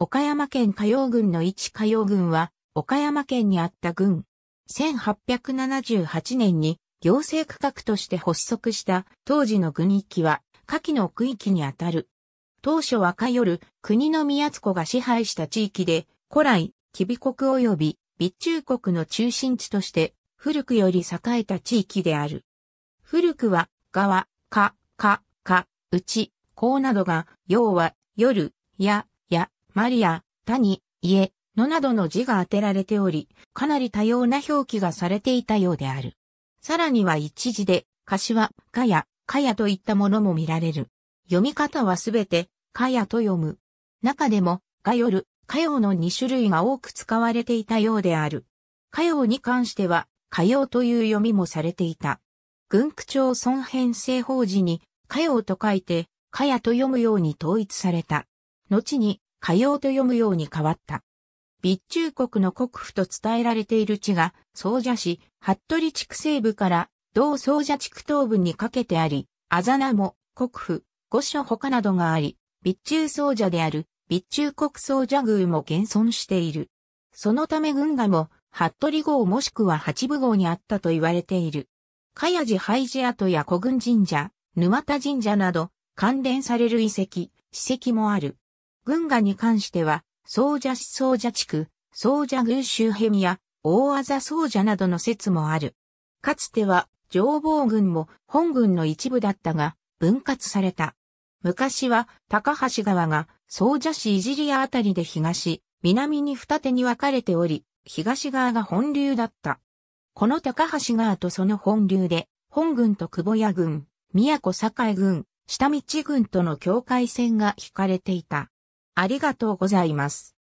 岡山県火曜郡の一火曜郡は、岡山県にあった郡。1878年に行政区画として発足した当時の軍域は、下記の区域にあたる。当初は下夜、国の宮津子が支配した地域で、古来、吉備国及び備中国の中心地として、古くより栄えた地域である。古くは、川、か、か、か、内、ち、などが、要は、夜、や、マリア、谷、家、野などの字が当てられており、かなり多様な表記がされていたようである。さらには一字で、柏、かや、かやといったものも見られる。読み方はすべて、かやと読む。中でも、がよる、かようの2種類が多く使われていたようである。かように関しては、かようという読みもされていた。軍区長村編成法時に、かようと書いて、かやと読むように統一された。後に、火曜と読むように変わった。備中国の国府と伝えられている地が、総社市、服部地区西部から同総社地区東部にかけてあり、あざなも、国府、御所他などがあり、備中総社である、備中国総社宮も現存している。そのため軍がも、服部号もしくは八部号にあったと言われている。かやじ廃寺跡や古軍神社、沼田神社など、関連される遺跡、史跡もある。軍がに関しては、総社市総社地区、総社宮周辺や、大あ総社などの説もある。かつては、上坊軍も本軍の一部だったが、分割された。昔は、高橋川が、総社市いじりやあたりで東、南に二手に分かれており、東側が本流だった。この高橋川とその本流で、本軍と久保屋軍、宮古境軍、下道軍との境界線が引かれていた。ありがとうございます。